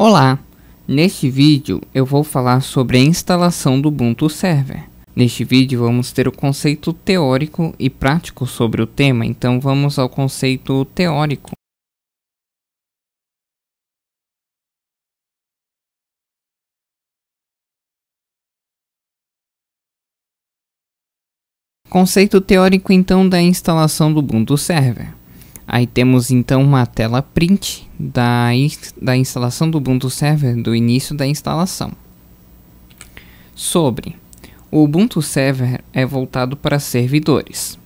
Olá! Neste vídeo eu vou falar sobre a instalação do Ubuntu Server. Neste vídeo vamos ter o conceito teórico e prático sobre o tema, então vamos ao conceito teórico. Conceito teórico então da instalação do Ubuntu Server. Aí temos então uma tela print da, da instalação do Ubuntu Server, do início da instalação. Sobre o Ubuntu Server é voltado para servidores.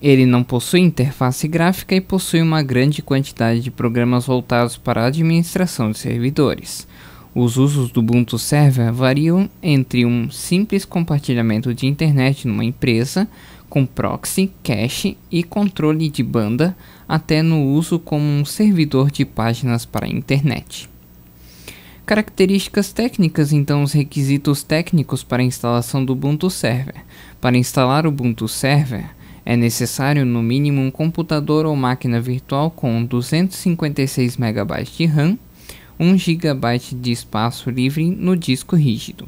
Ele não possui interface gráfica e possui uma grande quantidade de programas voltados para a administração de servidores. Os usos do Ubuntu Server variam entre um simples compartilhamento de internet numa empresa, com proxy, cache e controle de banda, até no uso como um servidor de páginas para a internet. Características técnicas, então os requisitos técnicos para a instalação do Ubuntu Server. Para instalar o Ubuntu Server, é necessário no mínimo um computador ou máquina virtual com 256 MB de RAM, 1 GB de espaço livre no disco rígido.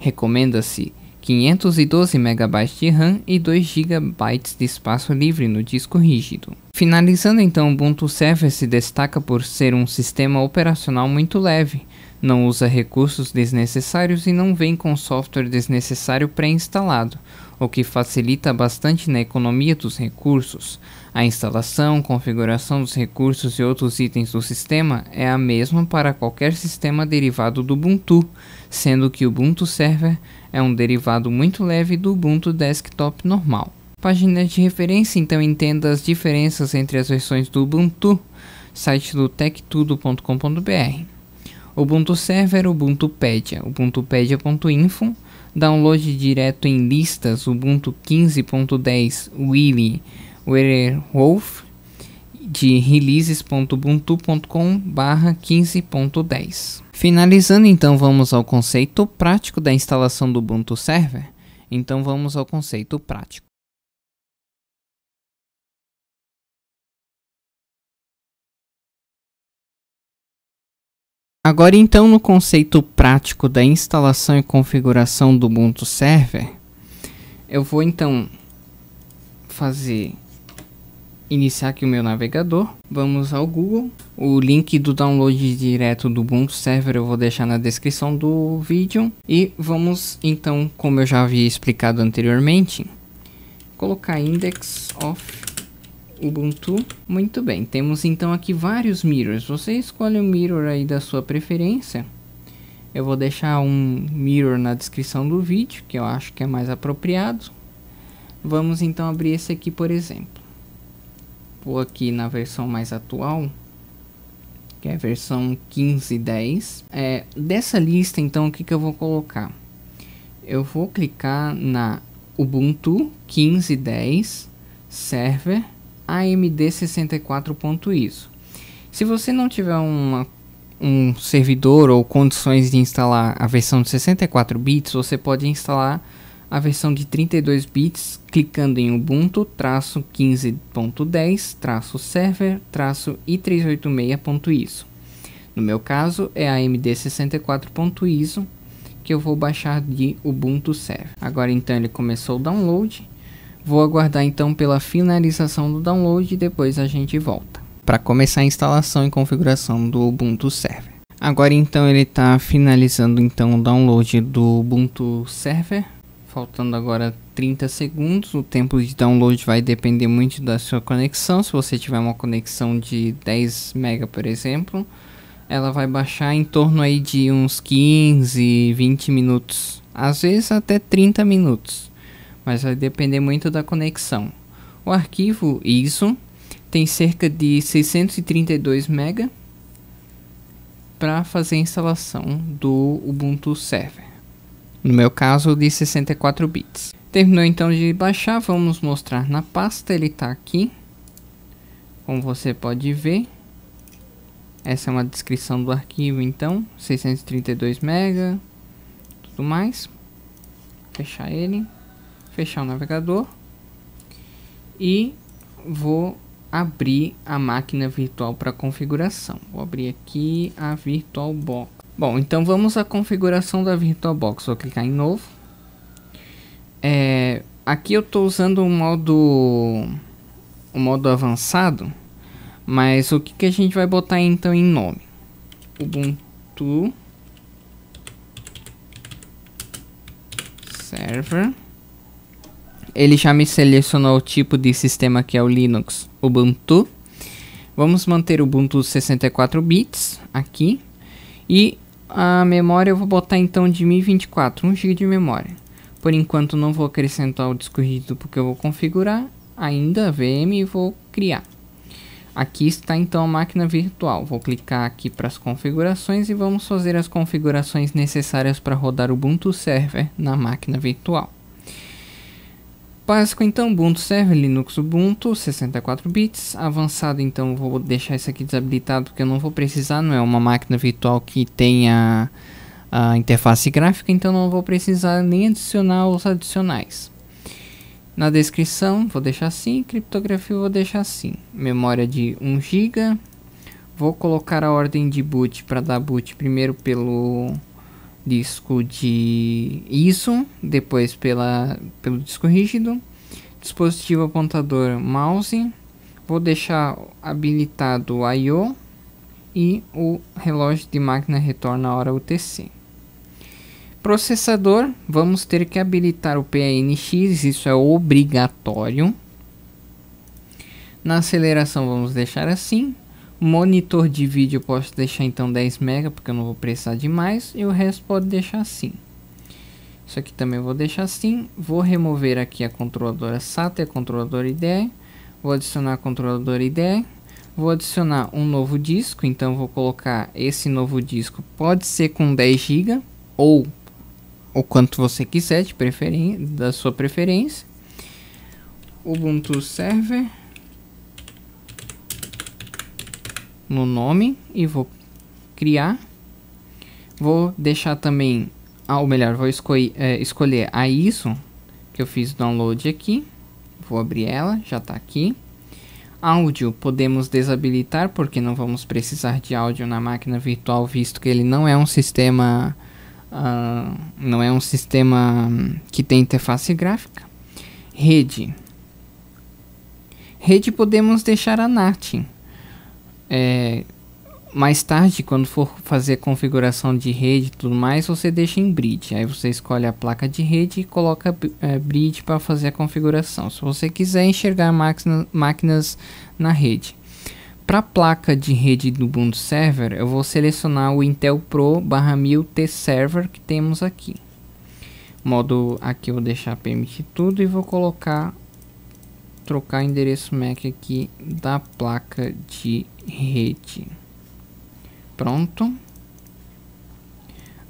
Recomenda-se 512 MB de RAM e 2 GB de espaço livre no disco rígido. Finalizando então, Ubuntu Server se destaca por ser um sistema operacional muito leve, não usa recursos desnecessários e não vem com software desnecessário pré-instalado o que facilita bastante na economia dos recursos. A instalação, configuração dos recursos e outros itens do sistema é a mesma para qualquer sistema derivado do Ubuntu, sendo que o Ubuntu Server é um derivado muito leve do Ubuntu Desktop normal. Página de referência, então entenda as diferenças entre as versões do Ubuntu, site do techtudo.com.br. Ubuntu Server, Ubuntu Pedia, ubuntupedia.info download direto em listas Ubuntu 15.10 Willy Werewolf de releases.ubuntu.com barra 15.10. Finalizando então vamos ao conceito prático da instalação do Ubuntu Server. Então vamos ao conceito prático. Agora então no conceito prático da instalação e configuração do Ubuntu Server, eu vou então fazer iniciar aqui o meu navegador, vamos ao Google, o link do download direto do Ubuntu Server eu vou deixar na descrição do vídeo e vamos então, como eu já havia explicado anteriormente, colocar index of Ubuntu. Muito bem, temos então aqui vários mirrors. Você escolhe o um mirror aí da sua preferência. Eu vou deixar um mirror na descrição do vídeo, que eu acho que é mais apropriado. Vamos então abrir esse aqui, por exemplo. Vou aqui na versão mais atual, que é a versão 15.10. É, dessa lista, então, o que, que eu vou colocar? Eu vou clicar na Ubuntu 15.10 Server AMD 64.ISO. Se você não tiver uma, um servidor ou condições de instalar a versão de 64 bits, você pode instalar a versão de 32 bits clicando em ubuntu-15.10-server-i386.iso. No meu caso é a AMD 64.iso que eu vou baixar de Ubuntu Server. Agora então ele começou o download Vou aguardar então pela finalização do download e depois a gente volta para começar a instalação e configuração do Ubuntu Server. Agora então ele está finalizando então o download do Ubuntu Server, faltando agora 30 segundos. O tempo de download vai depender muito da sua conexão. Se você tiver uma conexão de 10 MB, por exemplo, ela vai baixar em torno aí de uns 15, 20 minutos, às vezes até 30 minutos mas vai depender muito da conexão. O arquivo ISO tem cerca de 632 MB para fazer a instalação do Ubuntu Server. No meu caso, de 64 bits. Terminou então de baixar, vamos mostrar na pasta, ele está aqui. Como você pode ver, essa é uma descrição do arquivo então, 632 MB, tudo mais. Fechar ele fechar o navegador e vou abrir a máquina virtual para configuração. Vou abrir aqui a VirtualBox. Bom, então vamos à configuração da VirtualBox. Vou clicar em novo. É, aqui eu estou usando o modo, o modo avançado, mas o que, que a gente vai botar então em nome? Ubuntu Server ele já me selecionou o tipo de sistema que é o Linux Ubuntu. Vamos manter o Ubuntu 64 bits aqui. E a memória eu vou botar então de 1024, 1 GB de memória. Por enquanto não vou acrescentar o disco rígido porque eu vou configurar ainda VM e vou criar. Aqui está então a máquina virtual. Vou clicar aqui para as configurações e vamos fazer as configurações necessárias para rodar o Ubuntu Server na máquina virtual. Básico então, Ubuntu Server, Linux Ubuntu, 64 bits. Avançado então, vou deixar isso aqui desabilitado porque eu não vou precisar, não é uma máquina virtual que tenha a interface gráfica, então não vou precisar nem adicionar os adicionais. Na descrição vou deixar assim, criptografia vou deixar assim. Memória de 1 GB. Vou colocar a ordem de boot para dar boot primeiro pelo disco de ISO, depois pela, pelo disco rígido, dispositivo apontador mouse, vou deixar habilitado o I.O. e o relógio de máquina retorna a hora UTC. Processador, vamos ter que habilitar o PNX, isso é obrigatório. Na aceleração vamos deixar assim. Monitor de vídeo eu posso deixar então 10 MB, porque eu não vou precisar de mais. E o resto pode deixar assim. Isso aqui também vou deixar assim. Vou remover aqui a controladora SATA e a controladora IDE. Vou adicionar a controladora IDE. Vou adicionar um novo disco. Então vou colocar esse novo disco. Pode ser com 10 GB ou o quanto você quiser de da sua preferência. Ubuntu Server no nome e vou criar. Vou deixar também, ah, ou melhor, vou escolher, é, escolher a ISO que eu fiz download aqui. Vou abrir ela, já está aqui. Áudio podemos desabilitar porque não vamos precisar de áudio na máquina virtual, visto que ele não é um sistema uh, não é um sistema que tem interface gráfica. Rede. Rede podemos deixar a NAT, é, mais tarde, quando for fazer configuração de rede e tudo mais, você deixa em bridge. Aí você escolhe a placa de rede e coloca é, bridge para fazer a configuração. Se você quiser enxergar máquina, máquinas na rede. Para a placa de rede do Ubuntu Server, eu vou selecionar o Intel Pro 1000 T Server que temos aqui. Modo aqui eu vou deixar permitir tudo e vou colocar trocar endereço MAC aqui da placa de rede. Pronto.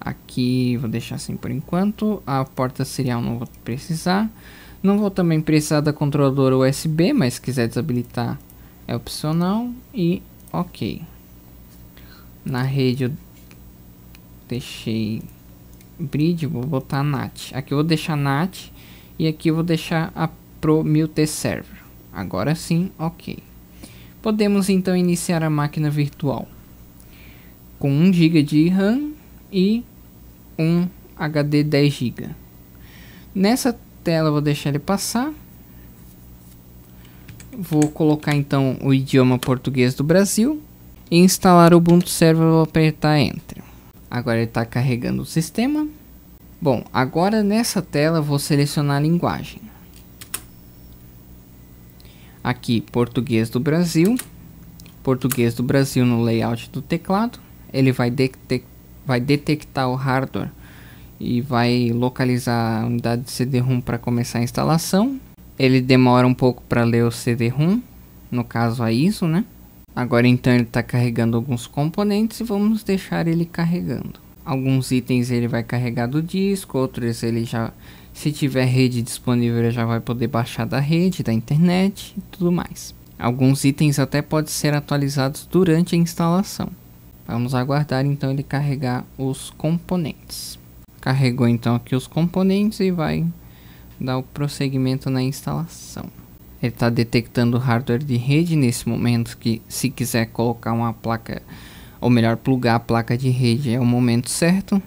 Aqui vou deixar assim por enquanto. A porta serial não vou precisar. Não vou também precisar da controladora USB, mas se quiser desabilitar é opcional. E ok. Na rede eu deixei bridge, vou botar NAT. Aqui eu vou deixar NAT e aqui eu vou deixar a Pro 1000T Server. Agora sim, ok. Podemos então iniciar a máquina virtual com 1 GB de RAM e um HD 10 GB. Nessa tela vou deixar ele passar. Vou colocar então o idioma português do Brasil e instalar o Ubuntu Server, vou apertar Enter. Agora ele está carregando o sistema. Bom, agora nessa tela vou selecionar a linguagem aqui português do Brasil, português do Brasil no layout do teclado, ele vai, detec vai detectar o hardware e vai localizar a unidade de CD-ROM para começar a instalação. Ele demora um pouco para ler o CD-ROM, no caso a ISO, né? Agora então ele está carregando alguns componentes e vamos deixar ele carregando. Alguns itens ele vai carregar do disco, outros ele já se tiver rede disponível, já vai poder baixar da rede, da internet e tudo mais. Alguns itens até podem ser atualizados durante a instalação. Vamos aguardar então ele carregar os componentes. Carregou então aqui os componentes e vai dar o prosseguimento na instalação. Ele está detectando o hardware de rede nesse momento que se quiser colocar uma placa, ou melhor, plugar a placa de rede é o momento certo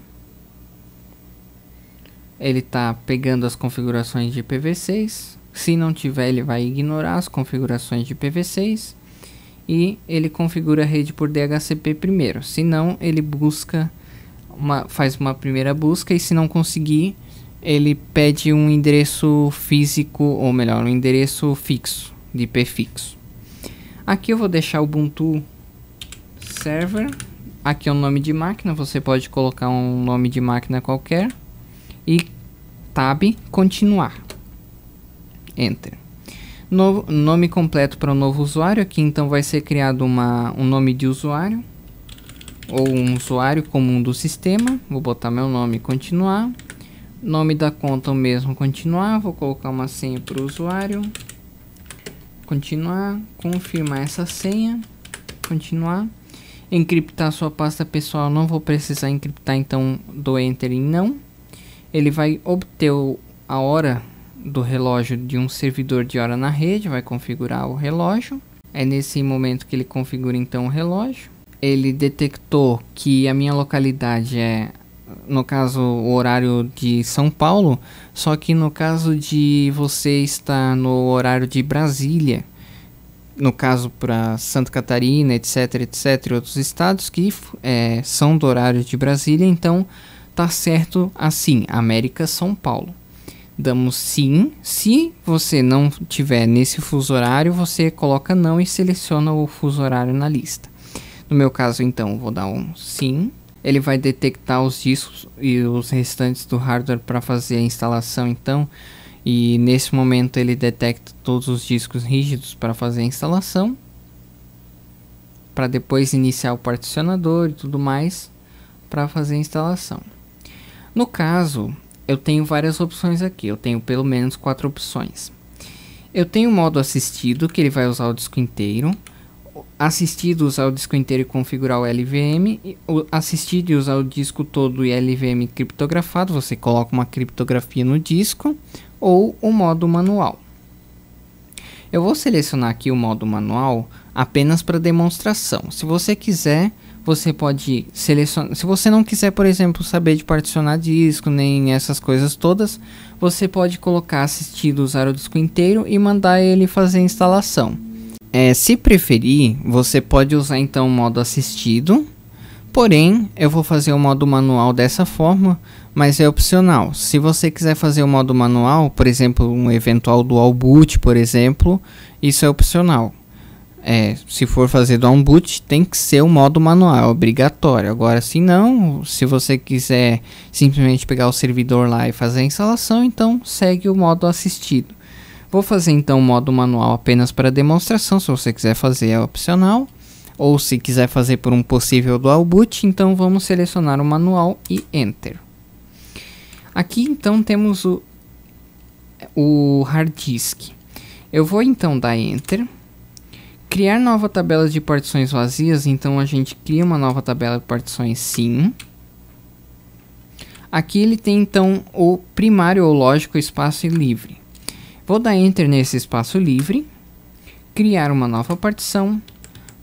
ele está pegando as configurações de IPv6. Se não tiver, ele vai ignorar as configurações de IPv6 e ele configura a rede por DHCP primeiro. Se não, ele busca uma, faz uma primeira busca e se não conseguir, ele pede um endereço físico, ou melhor, um endereço fixo, de IP fixo. Aqui eu vou deixar o Ubuntu Server. Aqui é o um nome de máquina, você pode colocar um nome de máquina qualquer e Tab Continuar. Enter. nome completo para o novo usuário. Aqui então vai ser criado uma, um nome de usuário ou um usuário comum do sistema. Vou botar meu nome continuar. Nome da conta o mesmo continuar. Vou colocar uma senha para o usuário. Continuar. Confirmar essa senha. Continuar. Encriptar sua pasta pessoal. Não vou precisar encriptar então do enter em não ele vai obter a hora do relógio de um servidor de hora na rede, vai configurar o relógio. É nesse momento que ele configura então o relógio. Ele detectou que a minha localidade é, no caso, o horário de São Paulo, só que no caso de você estar no horário de Brasília, no caso para Santa Catarina, etc, etc, e outros estados que é, são do horário de Brasília, então Tá certo assim, América São Paulo. Damos sim. Se você não tiver nesse fuso horário, você coloca não e seleciona o fuso horário na lista. No meu caso, então, vou dar um sim. Ele vai detectar os discos e os restantes do hardware para fazer a instalação, então. E nesse momento ele detecta todos os discos rígidos para fazer a instalação. Para depois iniciar o particionador e tudo mais para fazer a instalação. No caso, eu tenho várias opções aqui, eu tenho pelo menos quatro opções. Eu tenho o modo assistido, que ele vai usar o disco inteiro. Assistido, usar o disco inteiro e configurar o LVM. Assistido e usar o disco todo e LVM criptografado, você coloca uma criptografia no disco. Ou o modo manual. Eu vou selecionar aqui o modo manual apenas para demonstração. Se você quiser, você pode selecionar. Se você não quiser, por exemplo, saber de particionar disco, nem essas coisas todas, você pode colocar assistido usar o disco inteiro e mandar ele fazer a instalação. É, se preferir, você pode usar então o modo assistido. Porém, eu vou fazer o modo manual dessa forma, mas é opcional. Se você quiser fazer o modo manual, por exemplo, um eventual dual boot, por exemplo, isso é opcional. É, se for fazer down boot, tem que ser o modo manual, é obrigatório. Agora, se não, se você quiser simplesmente pegar o servidor lá e fazer a instalação, então segue o modo assistido. Vou fazer então o modo manual apenas para demonstração, se você quiser fazer é opcional. Ou se quiser fazer por um possível dual boot, então vamos selecionar o manual e Enter. Aqui então temos o, o hard disk. Eu vou então dar Enter Criar nova tabela de partições vazias, então a gente cria uma nova tabela de partições sim. Aqui ele tem então o primário ou lógico espaço livre. Vou dar enter nesse espaço livre, criar uma nova partição,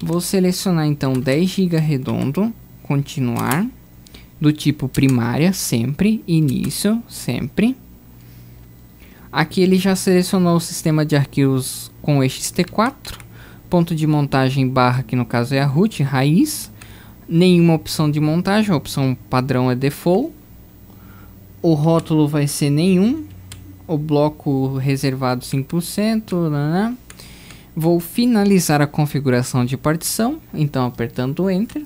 vou selecionar então 10 GB redondo, continuar, do tipo primária sempre, início sempre. Aqui ele já selecionou o sistema de arquivos com xt4 ponto de montagem barra, que no caso é a root, raiz, nenhuma opção de montagem, a opção padrão é default, o rótulo vai ser nenhum, o bloco reservado 5%, né, né? vou finalizar a configuração de partição, então apertando Enter,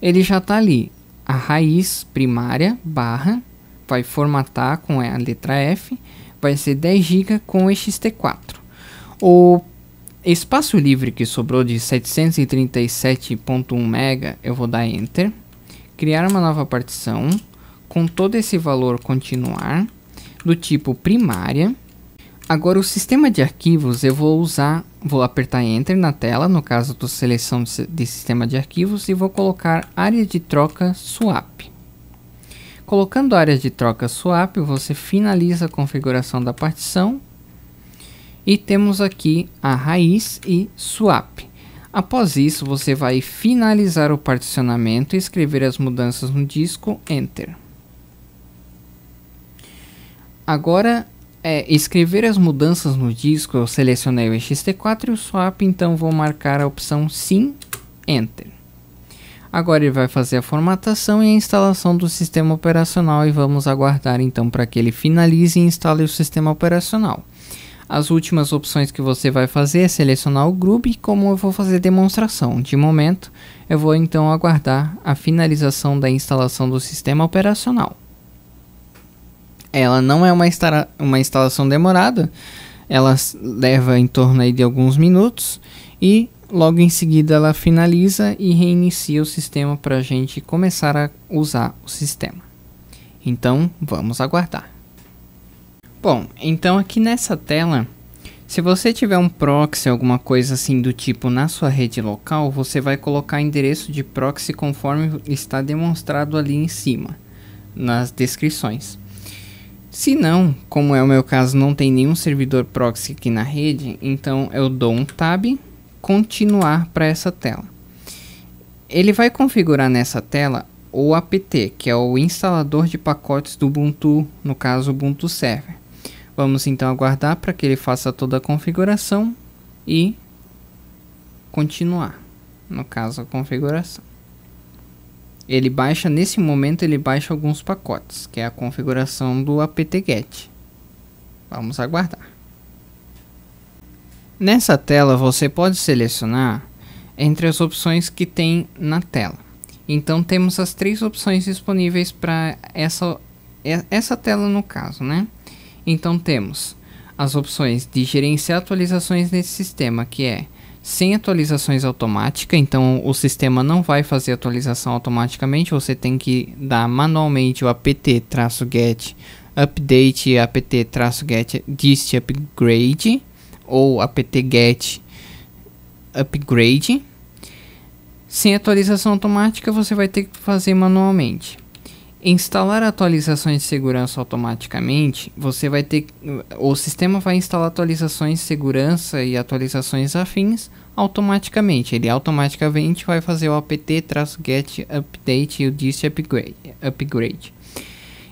ele já está ali, a raiz primária, barra, vai formatar com a letra F, vai ser 10 GB com XT4. O espaço livre que sobrou de 737.1 MB, eu vou dar Enter, criar uma nova partição, com todo esse valor continuar, do tipo primária. Agora o sistema de arquivos eu vou usar, vou apertar Enter na tela, no caso do seleção de sistema de arquivos, e vou colocar área de troca swap. Colocando área de troca swap, você finaliza a configuração da partição e temos aqui a raiz e swap. Após isso, você vai finalizar o particionamento e escrever as mudanças no disco, Enter. Agora, é, escrever as mudanças no disco, eu selecionei o ext4 e o swap, então vou marcar a opção Sim, Enter. Agora ele vai fazer a formatação e a instalação do sistema operacional e vamos aguardar então para que ele finalize e instale o sistema operacional. As últimas opções que você vai fazer é selecionar o grupo e como eu vou fazer demonstração. De momento, eu vou então aguardar a finalização da instalação do sistema operacional. Ela não é uma, uma instalação demorada, ela leva em torno de alguns minutos e logo em seguida ela finaliza e reinicia o sistema para a gente começar a usar o sistema. Então, vamos aguardar. Bom, então aqui nessa tela, se você tiver um proxy, alguma coisa assim do tipo na sua rede local, você vai colocar endereço de proxy conforme está demonstrado ali em cima, nas descrições. Se não, como é o meu caso, não tem nenhum servidor proxy aqui na rede, então eu dou um tab, continuar para essa tela. Ele vai configurar nessa tela o apt, que é o instalador de pacotes do Ubuntu, no caso Ubuntu Server. Vamos então aguardar para que ele faça toda a configuração e continuar. No caso, a configuração. Ele baixa, nesse momento, ele baixa alguns pacotes, que é a configuração do apt-get. Vamos aguardar. Nessa tela, você pode selecionar entre as opções que tem na tela. Então, temos as três opções disponíveis para essa, essa tela no caso, né? Então temos as opções de gerenciar atualizações nesse sistema, que é sem atualizações automáticas, então o sistema não vai fazer atualização automaticamente, você tem que dar manualmente o apt-get update apt-get dist upgrade ou apt-get upgrade. Sem atualização automática, você vai ter que fazer manualmente. Instalar atualizações de segurança automaticamente, você vai ter o sistema vai instalar atualizações de segurança e atualizações afins automaticamente. Ele automaticamente vai fazer o apt-get update e o dist upgrade, upgrade.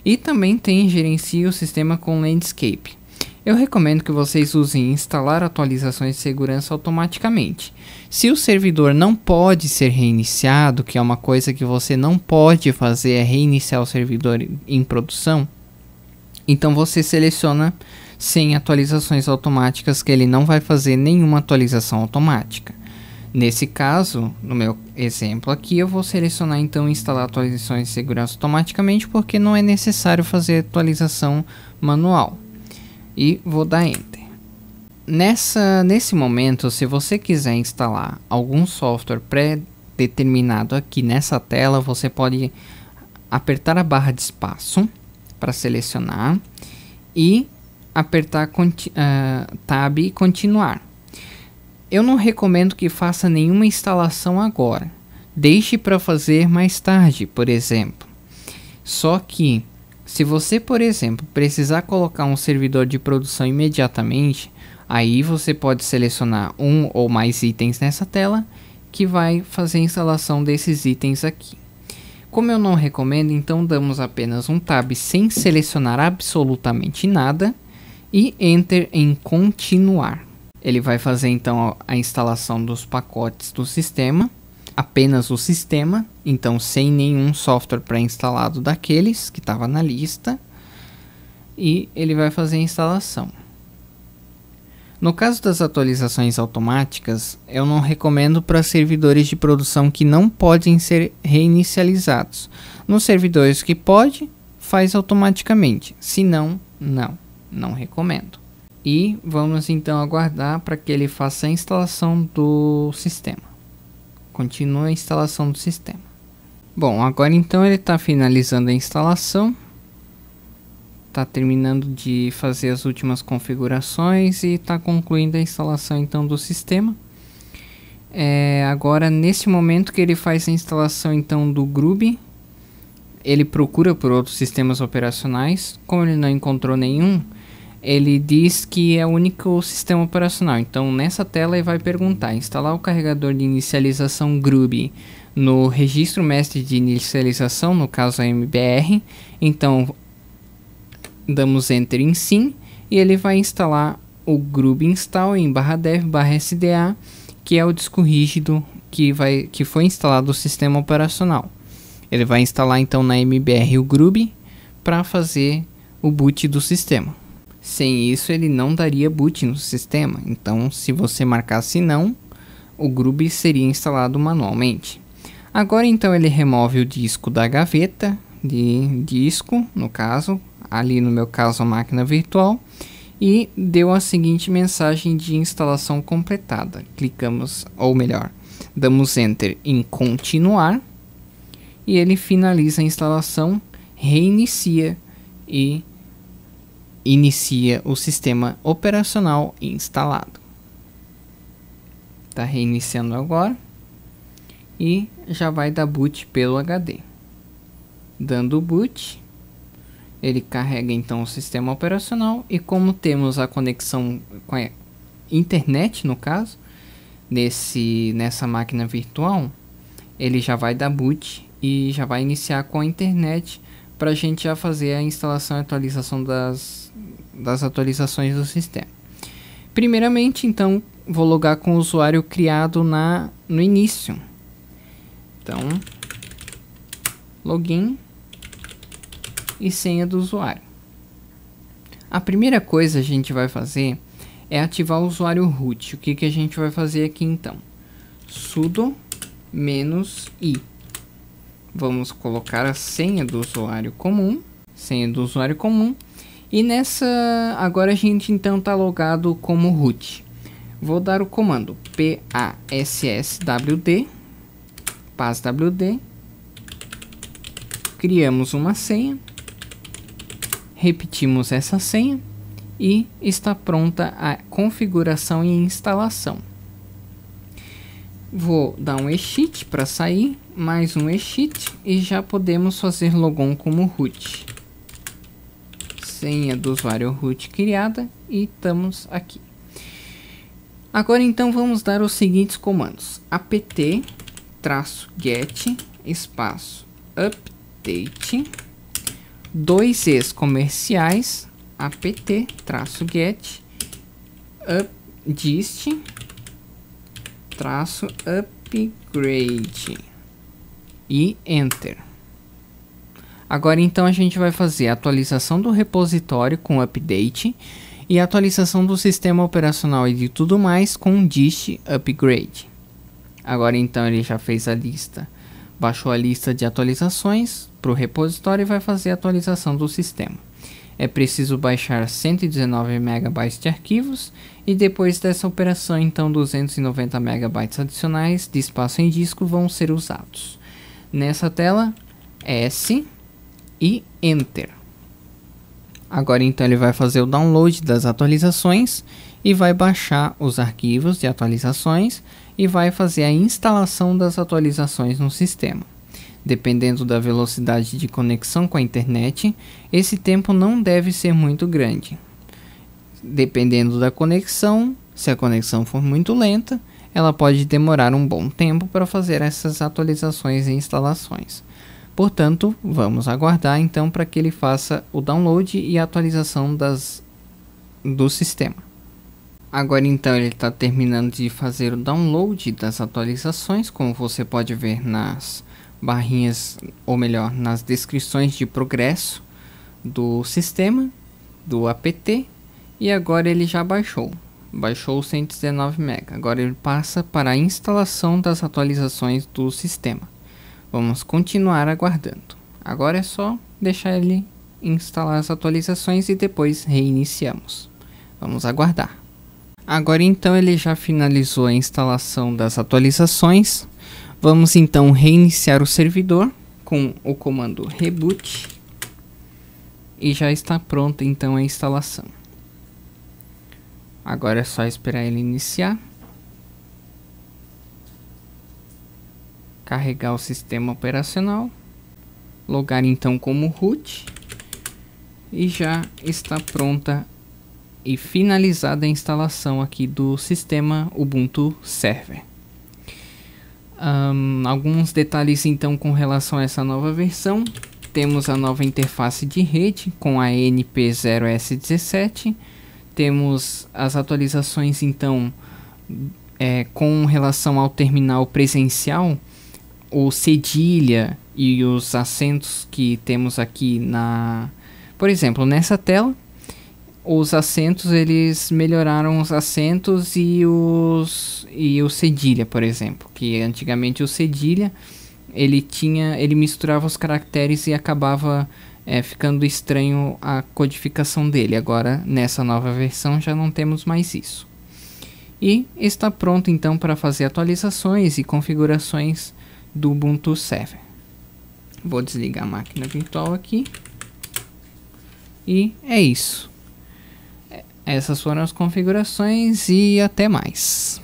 E também tem gerencia o sistema com landscape. Eu recomendo que vocês usem instalar atualizações de segurança automaticamente. Se o servidor não pode ser reiniciado, que é uma coisa que você não pode fazer, é reiniciar o servidor em produção, então você seleciona sem atualizações automáticas, que ele não vai fazer nenhuma atualização automática. Nesse caso, no meu exemplo aqui, eu vou selecionar então instalar atualizações de segurança automaticamente, porque não é necessário fazer atualização manual. E vou dar Enter. Nessa, nesse momento, se você quiser instalar algum software pré-determinado aqui nessa tela, você pode apertar a barra de espaço para selecionar e apertar uh, Tab e continuar. Eu não recomendo que faça nenhuma instalação agora. Deixe para fazer mais tarde, por exemplo. Só que, se você, por exemplo, precisar colocar um servidor de produção imediatamente, Aí você pode selecionar um ou mais itens nessa tela que vai fazer a instalação desses itens aqui. Como eu não recomendo, então damos apenas um tab sem selecionar absolutamente nada e Enter em continuar. Ele vai fazer então a instalação dos pacotes do sistema, apenas o sistema, então sem nenhum software pré-instalado daqueles que estava na lista, e ele vai fazer a instalação. No caso das atualizações automáticas, eu não recomendo para servidores de produção que não podem ser reinicializados. Nos servidores que pode, faz automaticamente. Se não, não, não recomendo. E vamos então aguardar para que ele faça a instalação do sistema. Continua a instalação do sistema. Bom, agora então ele está finalizando a instalação está terminando de fazer as últimas configurações e está concluindo a instalação então do sistema. É agora nesse momento que ele faz a instalação então do Groovy, ele procura por outros sistemas operacionais, como ele não encontrou nenhum, ele diz que é o único sistema operacional. Então nessa tela ele vai perguntar: instalar o carregador de inicialização Groovy no registro mestre de inicialização, no caso a MBR. Então damos enter em sim e ele vai instalar o grub install em barra dev barra sda que é o disco rígido que, vai, que foi instalado o sistema operacional. Ele vai instalar então na MBR o grub para fazer o boot do sistema. Sem isso ele não daria boot no sistema, então se você marcasse não, o grub seria instalado manualmente. Agora então ele remove o disco da gaveta de disco, no caso, ali no meu caso a máquina virtual, e deu a seguinte mensagem de instalação completada. Clicamos, ou melhor, damos Enter em continuar e ele finaliza a instalação, reinicia e inicia o sistema operacional instalado. Está reiniciando agora e já vai dar boot pelo HD. Dando boot, ele carrega então o sistema operacional e como temos a conexão com a internet no caso, nesse nessa máquina virtual, ele já vai dar boot e já vai iniciar com a internet para a gente já fazer a instalação e atualização das, das atualizações do sistema. Primeiramente, então, vou logar com o usuário criado na, no início. Então, login e senha do usuário. A primeira coisa que a gente vai fazer é ativar o usuário root. O que, que a gente vai fazer aqui então? sudo -i. Vamos colocar a senha do usuário comum, senha do usuário comum, e nessa agora a gente então está logado como root. Vou dar o comando passwd, passwd, criamos uma senha Repetimos essa senha e está pronta a configuração e instalação. Vou dar um exit para sair, mais um exit e já podemos fazer logon como root. Senha do usuário root criada e estamos aqui. Agora então vamos dar os seguintes comandos: apt-get espaço update dois es comerciais apt traço get dist traço upgrade e enter agora então a gente vai fazer a atualização do repositório com update e a atualização do sistema operacional e de tudo mais com dist upgrade agora então ele já fez a lista baixou a lista de atualizações para o repositório e vai fazer a atualização do sistema. É preciso baixar 119 MB de arquivos e depois dessa operação, então 290 MB adicionais de espaço em disco vão ser usados. Nessa tela, S e Enter. Agora então ele vai fazer o download das atualizações e vai baixar os arquivos de atualizações e vai fazer a instalação das atualizações no sistema. Dependendo da velocidade de conexão com a internet, esse tempo não deve ser muito grande. Dependendo da conexão, se a conexão for muito lenta, ela pode demorar um bom tempo para fazer essas atualizações e instalações. Portanto, vamos aguardar então para que ele faça o download e a atualização das, do sistema. Agora então ele está terminando de fazer o download das atualizações, como você pode ver nas barrinhas, ou melhor, nas descrições de progresso do sistema, do apt, e agora ele já baixou, baixou 119 MB. Agora ele passa para a instalação das atualizações do sistema. Vamos continuar aguardando. Agora é só deixar ele instalar as atualizações e depois reiniciamos. Vamos aguardar. Agora então ele já finalizou a instalação das atualizações. Vamos então reiniciar o servidor com o comando reboot e já está pronta então a instalação. Agora é só esperar ele iniciar. Carregar o sistema operacional. Logar então como root. E já está pronta e finalizada a instalação aqui do sistema Ubuntu Server. Um, alguns detalhes então com relação a essa nova versão. Temos a nova interface de rede com a NP0S17. Temos as atualizações então é, com relação ao terminal presencial, o cedilha e os assentos que temos aqui na... Por exemplo, nessa tela os acentos eles melhoraram os acentos e os e o cedilha, por exemplo, que antigamente o cedilha ele tinha ele misturava os caracteres e acabava é, ficando estranho a codificação dele. Agora nessa nova versão já não temos mais isso. E está pronto então para fazer atualizações e configurações do Ubuntu Server. Vou desligar a máquina virtual aqui. E é isso. Essas foram as configurações e até mais.